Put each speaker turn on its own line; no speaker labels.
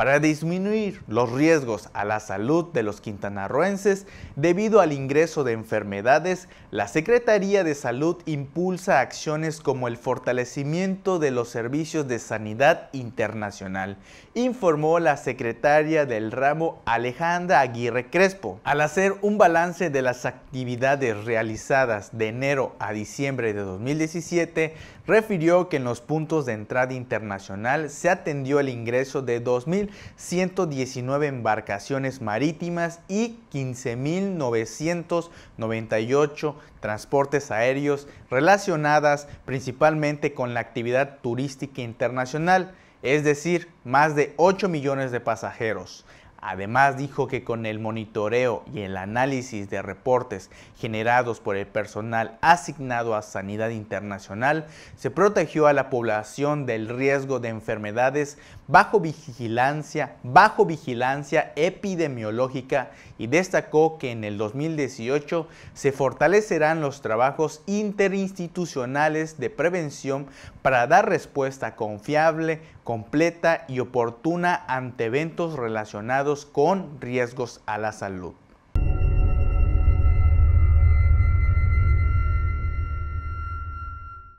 para disminuir los riesgos a la salud de los quintanarroenses debido al ingreso de enfermedades, la Secretaría de Salud impulsa acciones como el fortalecimiento de los servicios de sanidad internacional, informó la secretaria del ramo Alejandra Aguirre Crespo. Al hacer un balance de las actividades realizadas de enero a diciembre de 2017, refirió que en los puntos de entrada internacional se atendió el ingreso de 2000 119 embarcaciones marítimas y 15.998 transportes aéreos relacionadas principalmente con la actividad turística internacional, es decir, más de 8 millones de pasajeros. Además dijo que con el monitoreo y el análisis de reportes generados por el personal asignado a Sanidad Internacional, se protegió a la población del riesgo de enfermedades bajo vigilancia, bajo vigilancia epidemiológica y destacó que en el 2018 se fortalecerán los trabajos interinstitucionales de prevención para dar respuesta confiable, completa y oportuna ante eventos relacionados con riesgos a la salud.